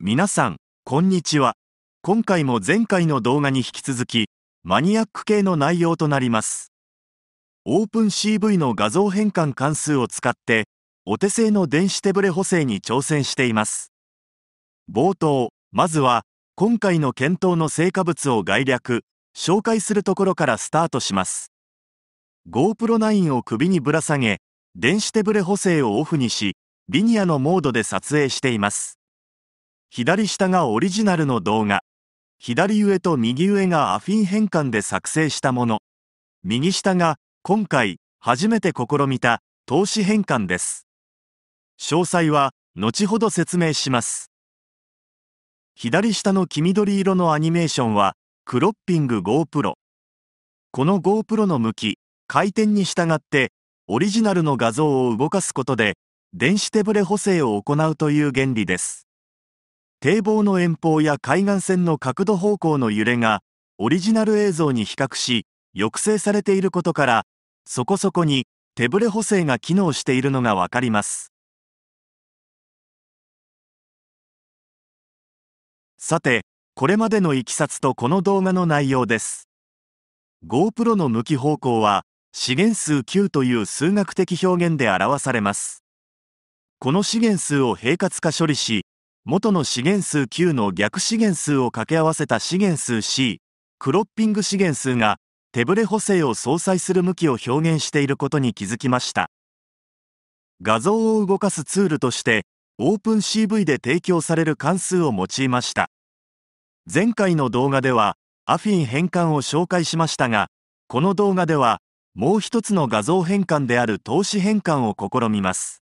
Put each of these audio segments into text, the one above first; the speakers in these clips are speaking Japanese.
皆さん、こんにちは。今回も前回の動画に引き続き、マニアック系の内容となります。OpenCV の画像変換関数を使って、お手製の電子手ブレ補正に挑戦しています。冒頭、まずは、今回の検討の成果物を概略、紹介するところからスタートします。GoPro9 を首にぶら下げ、電子手ブレ補正をオフにし、リニアのモードで撮影しています。左下がオリジナルの動画。左上と右上がアフィン変換で作成したもの。右下が今回初めて試みた投資変換です。詳細は後ほど説明します。左下の黄緑色のアニメーションはクロッピング GoPro。この GoPro の向き、回転に従ってオリジナルの画像を動かすことで電子手ブレ補正を行うという原理です。堤防の遠方や海岸線の角度方向の揺れがオリジナル映像に比較し抑制されていることからそこそこに手ブレ補正が機能しているのがわかりますさてこれまでのいきさつとこの動画の内容です GoPro の向き方向は資源数9という数学的表現で表されますこの資源数を平滑化処理し元の資源数 Q の逆資源数を掛け合わせた資源数 C、クロッピング資源数が手ブレ補正を相殺する向きを表現していることに気づきました。画像を動かすツールとして、OpenCV で提供される関数を用いました。前回の動画では、アフィン変換を紹介しましたが、この動画では、もう一つの画像変換である投資変換を試みます。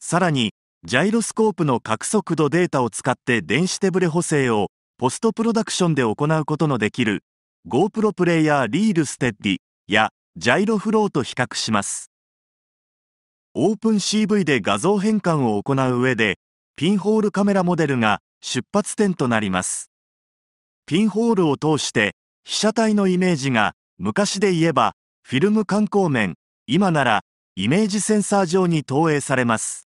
さらに、ジャイロスコープの角速度データを使って電子手ブレ補正をポストプロダクションで行うことのできる GoPro プレイヤーリールステッディやジャイロフローと比較します。オープン c v で画像変換を行う上でピンホールカメラモデルが出発点となります。ピンホールを通して被写体のイメージが昔で言えばフィルム観光面今ならイメージセンサー上に投影されます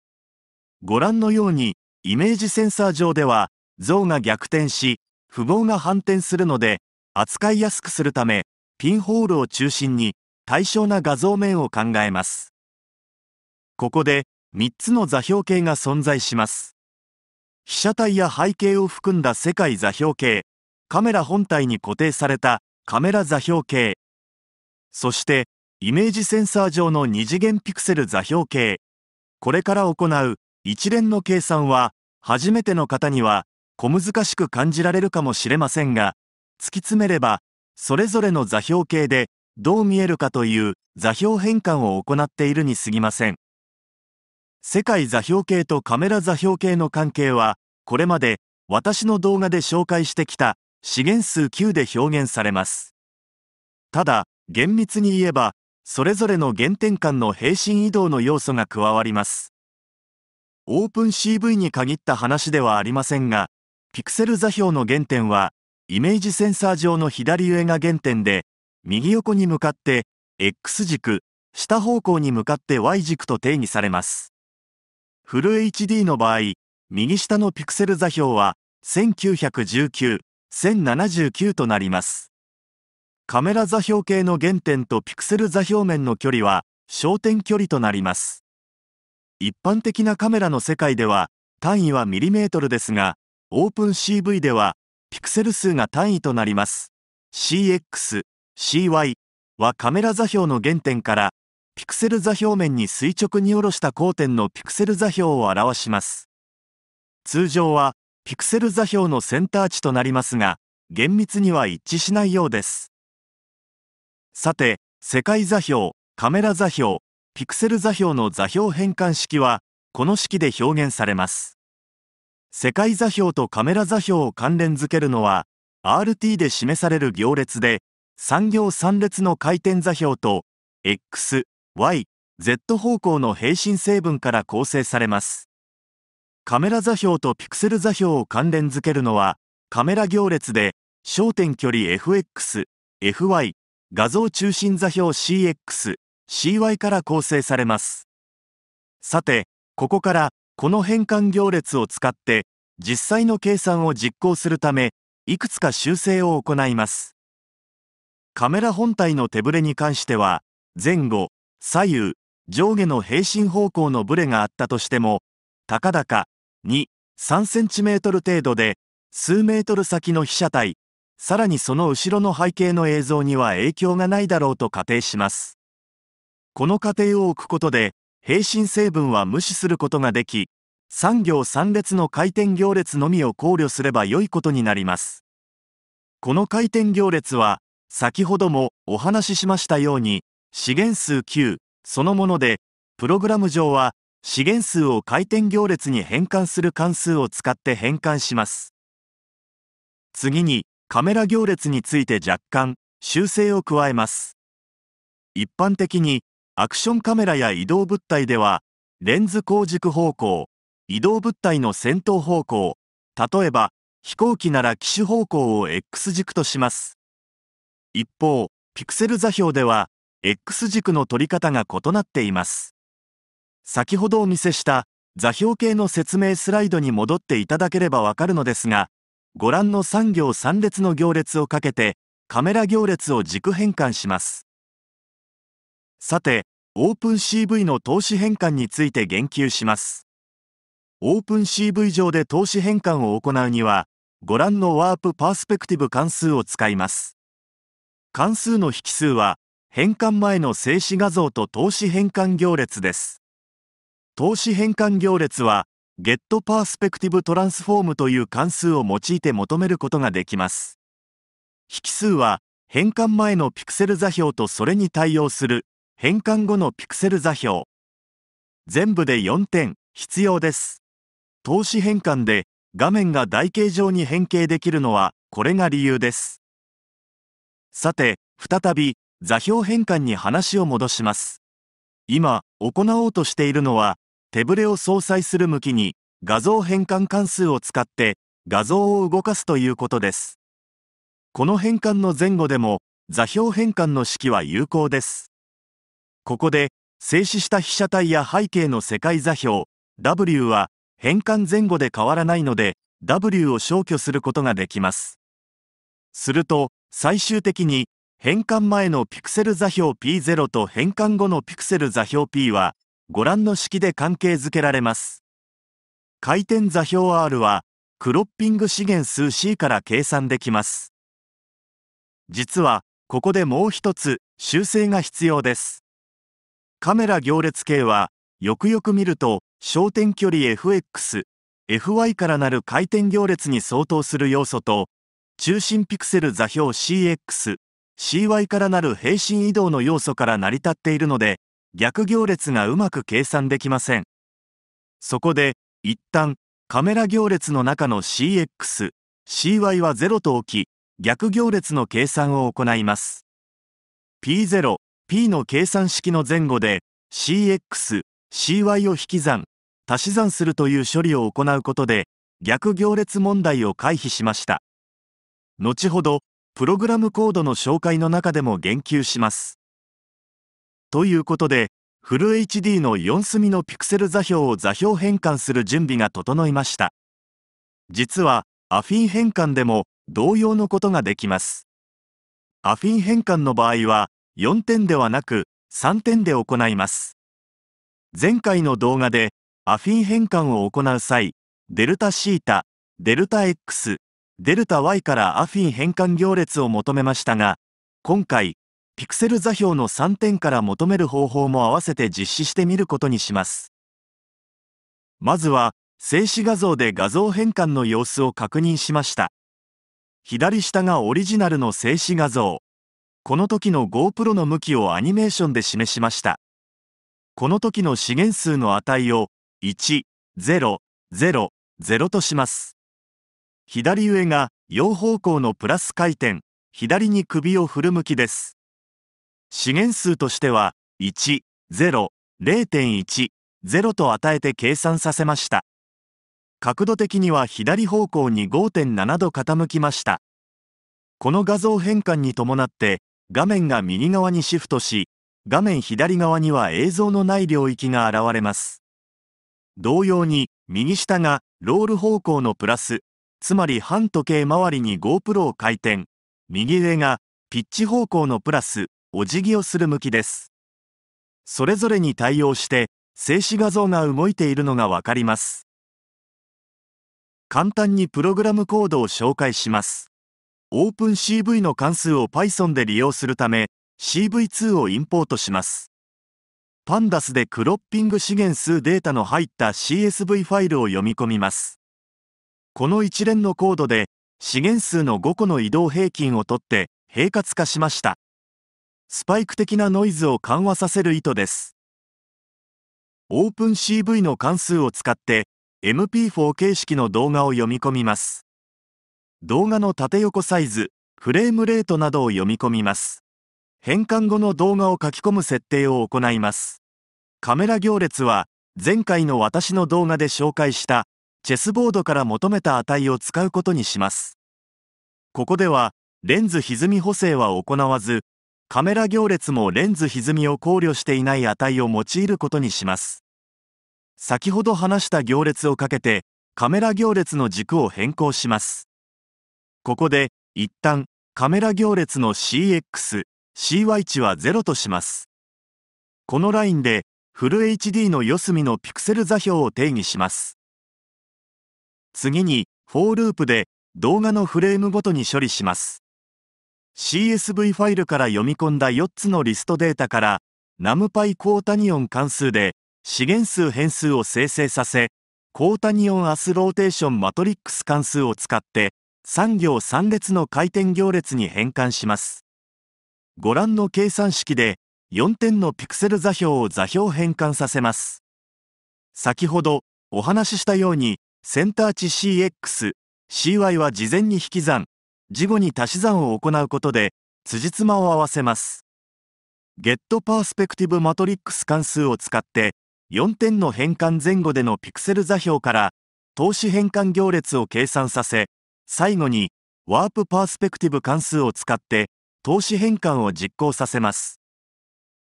ご覧のように、イメージセンサー上では、像が逆転し、符号が反転するので、扱いやすくするため、ピンホールを中心に、対称な画像面を考えます。ここで、3つの座標系が存在します。被写体や背景を含んだ世界座標系、カメラ本体に固定されたカメラ座標系、そして、イメージセンサー上の2次元ピクセル座標系、これから行う一連の計算は、初めての方には、小難しく感じられるかもしれませんが、突き詰めれば、それぞれの座標形で、どう見えるかという座標変換を行っているに過ぎません。世界座標系とカメラ座標系の関係は、これまで私の動画で紹介してきた資源数9で表現されます。ただ、厳密に言えば、それぞれの原点間の平身移動の要素が加わります。OpenCV に限った話ではありませんが、ピクセル座標の原点は、イメージセンサー上の左上が原点で、右横に向かって X 軸、下方向に向かって Y 軸と定義されます。フル HD の場合、右下のピクセル座標は1919、1079となります。カメラ座標系の原点とピクセル座標面の距離は焦点距離となります。一般的なカメラの世界では単位はミリメートルですがオープン c v ではピクセル数が単位となります CX、CY はカメラ座標の原点からピクセル座標面に垂直に下ろした交点のピクセル座標を表します通常はピクセル座標のセンター値となりますが厳密には一致しないようですさて世界座標カメラ座標ピクセル座標の座標変換式は、この式で表現されます。世界座標とカメラ座標を関連づけるのは、RT で示される行列で、3行3列の回転座標と、X、Y、Z 方向の平均成分から構成されます。カメラ座標とピクセル座標を関連づけるのは、カメラ行列で、焦点距離 FX、FY、画像中心座標 CX、CY から構成されます。さて、ここからこの変換行列を使って実際の計算を実行するため、いくつか修正を行います。カメラ本体の手ぶれに関しては、前後、左右、上下の平身方向のブレがあったとしても、高々、2、3センチメートル程度で、数メートル先の被写体、さらにその後ろの背景の映像には影響がないだろうと仮定します。この過程を置くことで、平身成分は無視することができ、3行3列の回転行列のみを考慮すれば良いことになります。この回転行列は、先ほどもお話ししましたように、資源数9そのもので、プログラム上は、資源数を回転行列に変換する関数を使って変換します。次に、カメラ行列について若干、修正を加えます。一般的に、アクションカメラや移動物体では、レンズ光軸方向、移動物体の先頭方向、例えば飛行機なら機種方向を X 軸とします。一方、ピクセル座標では、X 軸の取り方が異なっています。先ほどお見せした座標系の説明スライドに戻っていただければわかるのですが、ご覧の3行3列の行列をかけて、カメラ行列を軸変換します。さて、OpenCV の投資変換について言及します。OpenCV 上で投資変換を行うには、ご覧のワープパースペクティブ関数を使います。関数の引数は、変換前の静止画像と投資変換行列です。投資変換行列は、Get Perspective Transform という関数を用いて求めることができます。引数は、変換前のピクセル座標とそれに対応する変換後のピクセル座標全部で4点必要です投資変換で画面が台形状に変形できるのはこれが理由ですさて再び座標変換に話を戻します今行おうとしているのは手ブレを相殺する向きに画像変換関数を使って画像を動かすということですこの変換の前後でも座標変換の式は有効ですここで、静止した被写体や背景の世界座標 W は変換前後で変わらないので W を消去することができます。すると最終的に変換前のピクセル座標 P0 と変換後のピクセル座標 P はご覧の式で関係づけられます。回転座標 R はクロッピング資源数 C から計算できます。実はここでもう一つ修正が必要です。カメラ行列系は、よくよく見ると、焦点距離 FX、FY からなる回転行列に相当する要素と、中心ピクセル座標 CX、CY からなる平身移動の要素から成り立っているので、逆行列がうまく計算できません。そこで、一旦、カメラ行列の中の CX、CY は0と置き、逆行列の計算を行います。P0、P の計算式の前後で CX、CY を引き算、足し算するという処理を行うことで逆行列問題を回避しました。後ほど、プログラムコードの紹介の中でも言及します。ということで、フル HD の4隅のピクセル座標を座標変換する準備が整いました。実は、アフィン変換でも同様のことができます。アフィン変換の場合は、4点ではなく3点で行います。前回の動画でアフィン変換を行う際、デルタシータ、デルタ X、デルタ Y からアフィン変換行列を求めましたが、今回、ピクセル座標の3点から求める方法も合わせて実施してみることにします。まずは、静止画像で画像変換の様子を確認しました。左下がオリジナルの静止画像。この時の GoPro の向きをアニメーションで示しました。この時の資源数の値を1、0、0、0とします。左上が4方向のプラス回転、左に首を振る向きです。資源数としては1、0、0.1、0と与えて計算させました。角度的には左方向に5.7度傾きました。この画像変換に伴って画面が右側にシフトし、画面左側には映像のない領域が現れます。同様に、右下がロール方向のプラス、つまり反時計回りに GoPro を回転、右上がピッチ方向のプラス、お辞儀をする向きです。それぞれに対応して、静止画像が動いているのがわかります。簡単にプログラムコードを紹介します。オープン c v の関数を Python で利用するため CV2 をインポートします。Pandas でクロッピング資源数データの入った CSV ファイルを読み込みます。この一連のコードで資源数の5個の移動平均を取って平滑化しました。スパイク的なノイズを緩和させる意図です。OpenCV の関数を使って MP4 形式の動画を読み込みます。動画の縦横サイズ、フレームレートなどを読み込みます。変換後の動画を書き込む設定を行います。カメラ行列は、前回の私の動画で紹介したチェスボードから求めた値を使うことにします。ここでは、レンズ歪み補正は行わず、カメラ行列もレンズ歪みを考慮していない値を用いることにします。先ほど話した行列をかけて、カメラ行列の軸を変更します。ここで、一旦、カメラ行列の CX、CY 値は0とします。このラインで、フル HD の四隅のピクセル座標を定義します。次に、フォーループで、動画のフレームごとに処理します。CSV ファイルから読み込んだ4つのリストデータから、ナムパイコータニオン関数で、資源数変数を生成させ、コータニオンアスローテーションマトリックス関数を使って、3行3列の回転行列に変換します。ご覧の計算式で4点のピクセル座標を座標変換させます。先ほどお話ししたようにセンター値 CX、CY は事前に引き算、事後に足し算を行うことで辻褄を合わせます。ゲットパースペクティブマトリックス関数を使って4点の変換前後でのピクセル座標から投資変換行列を計算させ最後に、ワープパースペクティブ関数を使って投資変換を実行させます。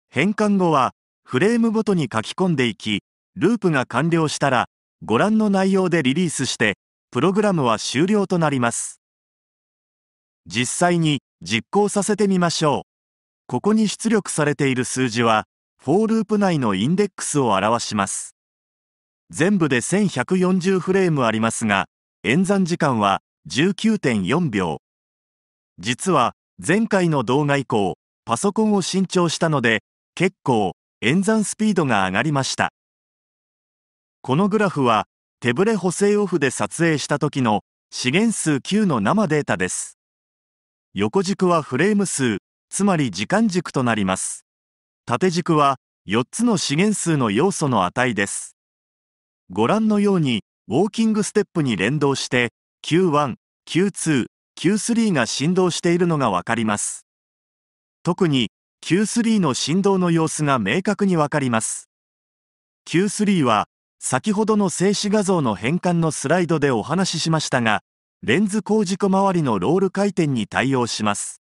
変換後は、フレームごとに書き込んでいき、ループが完了したら、ご覧の内容でリリースして、プログラムは終了となります。実際に実行させてみましょう。ここに出力されている数字は、フォーループ内のインデックスを表します。全部で1140フレームありますが、演算時間は19.4秒。実は前回の動画以降、パソコンを新調したので、結構演算スピードが上がりました。このグラフは手ブレ補正オフで撮影した時の資源数9の生データです。横軸はフレーム数、つまり時間軸となります。縦軸は4つの資源数の要素の値です。ご覧のように、ウォーキングステップに連動して、Q1、Q2、Q3 が振動しているのがわかります。特に Q3 の振動の様子が明確にわかります。Q3 は先ほどの静止画像の変換のスライドでお話ししましたが、レンズ工事周りのロール回転に対応します。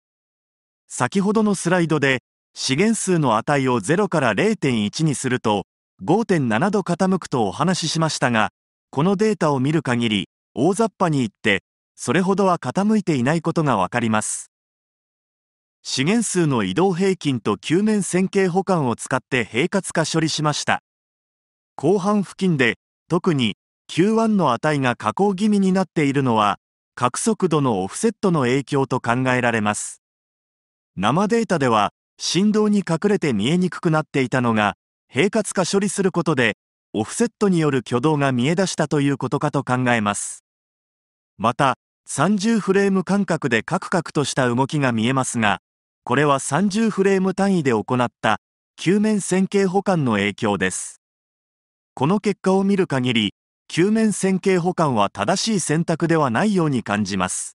先ほどのスライドで資源数の値を0から0.1にすると5.7度傾くとお話ししましたが、このデータを見る限り、大雑把に言って、それほどは傾いていないことがわかります。資源数の移動平均と球面線形補完を使って平滑化処理しました。後半付近で、特に Q1 の値が下降気味になっているのは、角速度のオフセットの影響と考えられます。生データでは、振動に隠れて見えにくくなっていたのが、平滑化処理することで、オフセットによる挙動が見え出したということかと考えます。また、30フレーム間隔でカクカクとした動きが見えますが、これは30フレーム単位で行った球面線形保管の影響です。この結果を見る限り、球面線形保管は正しい選択ではないように感じます。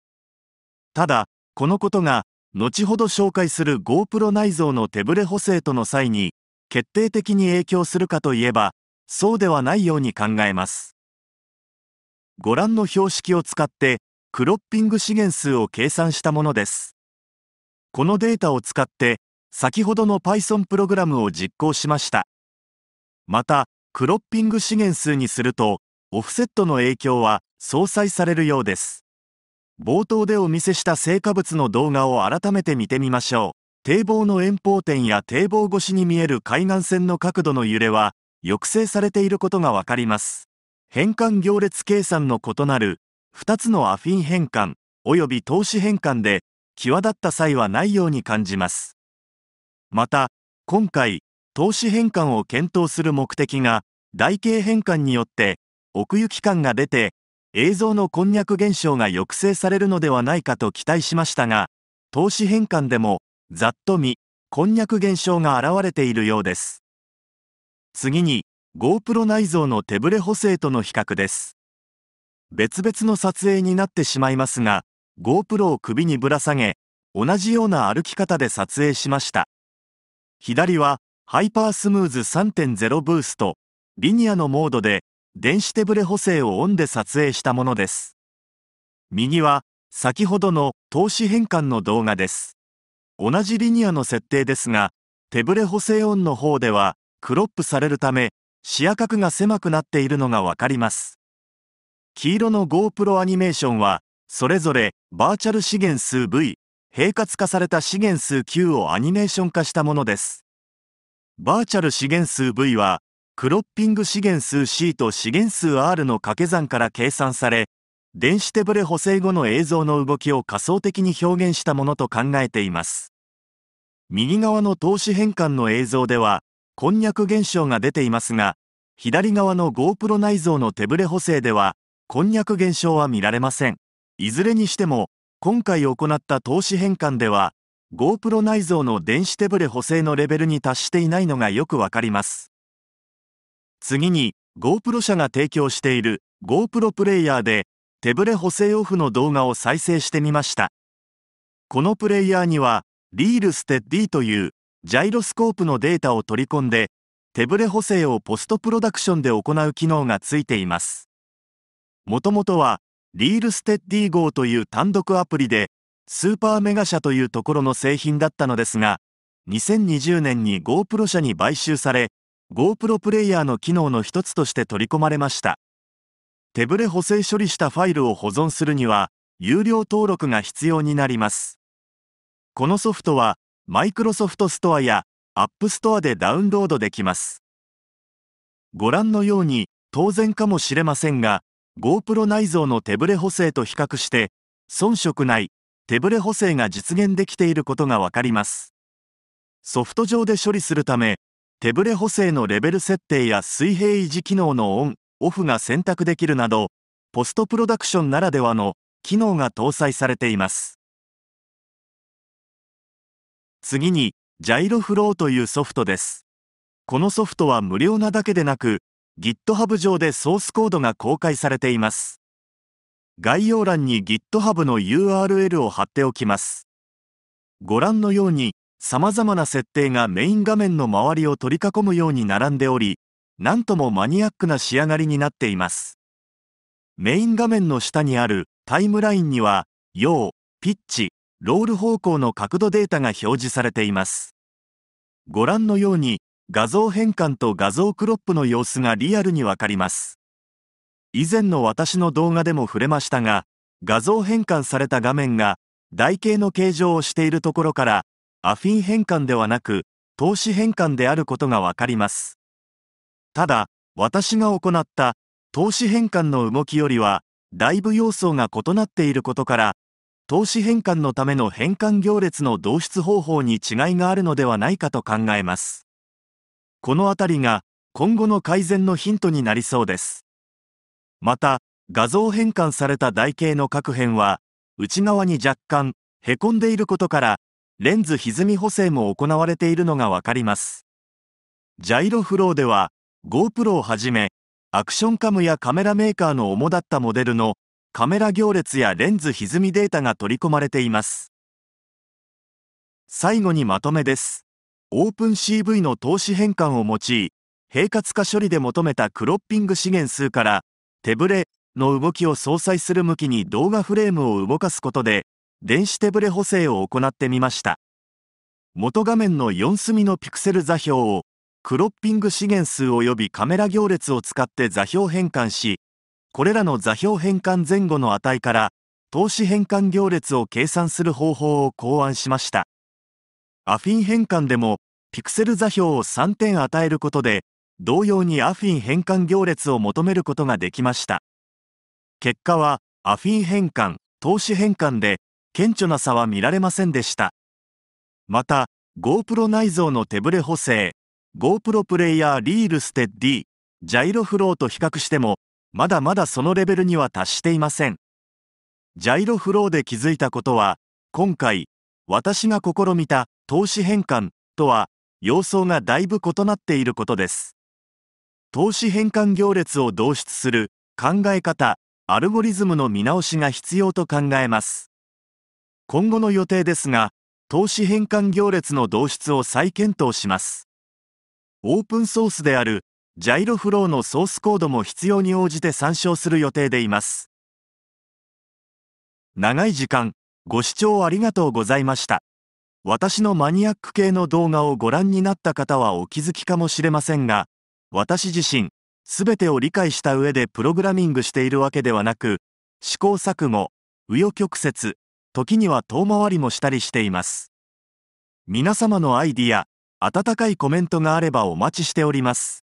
ただ、このことが、後ほど紹介する GoPro 内蔵の手ブレ補正との際に、決定的に影響するかといえば、そうではないように考えます。ご覧の標識を使ってクロッピング資源数を計算したものです。このデータを使って先ほどの Python プログラムを実行しました。また、クロッピング資源数にするとオフセットの影響は相殺されるようです。冒頭でお見せした成果物の動画を改めて見てみましょう。堤防の遠方点や堤防越しに見える海岸線の角度の揺れは抑制されていることがわかります。変換行列計算の異なる2つのアフィン変換及び投資変換で際立った際はないように感じます。また、今回、投資変換を検討する目的が台形変換によって奥行き感が出て映像のこんにゃく現象が抑制されるのではないかと期待しましたが投資変換でもざっと見こんにゃく現象が現れているようです次に GoPro 内蔵の手ブレ補正との比較です。別々の撮影になってしまいますが、GoPro を首にぶら下げ、同じような歩き方で撮影しました。左は、ハイパースムーズ3.0ブースト、リニアのモードで、電子手ブレ補正をオンで撮影したものです。右は、先ほどの投資変換の動画です。同じリニアの設定ですが、手ブレ補正オンの方では、クロップされるため、視野角が狭くなっているのがわかります。黄色の GoPro アニメーションは、それぞれバーチャル資源数 V、平滑化された資源数 Q をアニメーション化したものです。バーチャル資源数 V は、クロッピング資源数 C と資源数 R の掛け算から計算され、電子手ブレ補正後の映像の動きを仮想的に表現したものと考えています。右側の投資変換の映像では、こんにゃく現象が出ていますが、左側の GoPro 内蔵の手ブレ補正では、こんにゃく現象は見られません。いずれにしても、今回行った投資変換では、GoPro 内蔵の電子手ブレ補正のレベルに達していないのがよくわかります。次に、GoPro 社が提供している GoPro プレイヤーで、手ブレ補正オフの動画を再生してみました。このプレイヤーには、リールステッディというジャイロスコープのデータを取り込んで、手ブレ補正をポストプロダクションで行う機能がついています。もともとは、リールステッディー号という単独アプリで、スーパーメガ社というところの製品だったのですが、2020年に GoPro 社に買収され、GoPro プレイヤーの機能の一つとして取り込まれました。手ブレ補正処理したファイルを保存するには、有料登録が必要になります。このソフトは、マイクロソフトストアや App Store でダウンロードできます。ご覧のように当然かもしれませんが GoPro 内蔵の手ブレ補正と比較して遜色ない手ブレ補正が実現できていることがわかります。ソフト上で処理するため手ブレ補正のレベル設定や水平維持機能のオン・オフが選択できるなどポストプロダクションならではの機能が搭載されています。次に、ジャイロフローというソフトです。このソフトは無料なだけでなく、GitHub 上でソースコードが公開されています。概要欄に GitHub の URL を貼っておきます。ご覧のように、様々な設定がメイン画面の周りを取り囲むように並んでおり、なんともマニアックな仕上がりになっています。メイン画面の下にあるタイムラインには、用、ピッチ、ロール方向の角度データが表示されています。ご覧のように、画像変換と画像クロップの様子がリアルにわかります。以前の私の動画でも触れましたが、画像変換された画面が台形の形状をしているところから、アフィン変換ではなく、投資変換であることがわかります。ただ、私が行った投資変換の動きよりは、だいぶ様相が異なっていることから、投資返還のための返還行列の導出方法に違いがあるのではないかと考えます。このあたりが今後の改善のヒントになりそうです。また、画像変換された台形の各辺は、内側に若干、へこんでいることから、レンズ歪み補正も行われているのがわかります。ジャイロフローでは、GoPro をはじめ、アクションカムやカメラメーカーの主だったモデルのカメラ行列やレンズ歪みデータが取り込まれています。最後にまとめです。オープン c v の投資変換を用い、平滑化処理で求めたクロッピング資源数から手ブレの動きを相殺する向きに動画フレームを動かすことで電子手ブレ補正を行ってみました。元画面の4隅のピクセル座標をクロッピング資源数及びカメラ行列を使って座標変換しこれらの座標変換前後の値から、投資変換行列を計算する方法を考案しました。アフィン変換でも、ピクセル座標を3点与えることで、同様にアフィン変換行列を求めることができました。結果は、アフィン変換、投資変換で、顕著な差は見られませんでした。また、GoPro 内蔵の手ブレ補正、GoPro プレイヤーリールステッディ、ジャイロフローと比較しても、まだまだそのレベルには達していません。ジャイロフローで気づいたことは、今回、私が試みた投資変換とは、様相がだいぶ異なっていることです。投資変換行列を導出する考え方、アルゴリズムの見直しが必要と考えます。今後の予定ですが、投資変換行列の導出を再検討します。オープンソースであるジャイロフローのソースコードも必要に応じて参照する予定でいます。長い時間、ご視聴ありがとうございました。私のマニアック系の動画をご覧になった方はお気づきかもしれませんが、私自身、すべてを理解した上でプログラミングしているわけではなく、試行錯誤、紆余曲折、時には遠回りもしたりしています。皆様のアイディア、温かいコメントがあればお待ちしております。